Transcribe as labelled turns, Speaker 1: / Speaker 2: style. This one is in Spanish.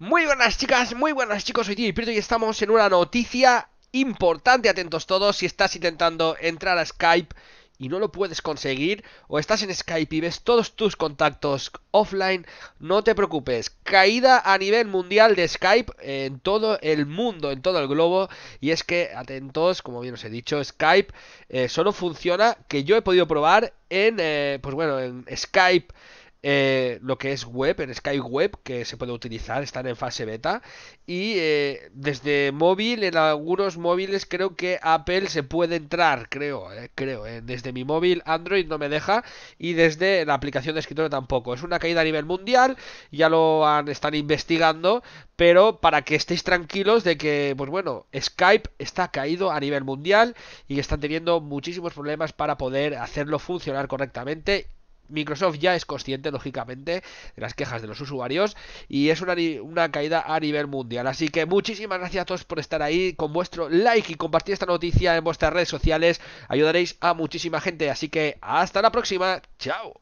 Speaker 1: Muy buenas chicas, muy buenas chicos, soy día y y estamos en una noticia importante, atentos todos, si estás intentando entrar a Skype y no lo puedes conseguir, o estás en Skype y ves todos tus contactos offline, no te preocupes, caída a nivel mundial de Skype en todo el mundo, en todo el globo, y es que, atentos, como bien os he dicho, Skype eh, solo funciona, que yo he podido probar en, eh, pues bueno, en Skype eh, lo que es web, en web que se puede utilizar, están en fase beta. Y eh, desde móvil, en algunos móviles creo que Apple se puede entrar, creo, eh, creo. Desde mi móvil Android no me deja y desde la aplicación de escritorio tampoco. Es una caída a nivel mundial, ya lo han, están investigando, pero para que estéis tranquilos de que, pues bueno, Skype está caído a nivel mundial y están teniendo muchísimos problemas para poder hacerlo funcionar correctamente Microsoft ya es consciente, lógicamente, de las quejas de los usuarios y es una, una caída a nivel mundial. Así que muchísimas gracias a todos por estar ahí con vuestro like y compartir esta noticia en vuestras redes sociales. Ayudaréis a muchísima gente. Así que hasta la próxima. Chao.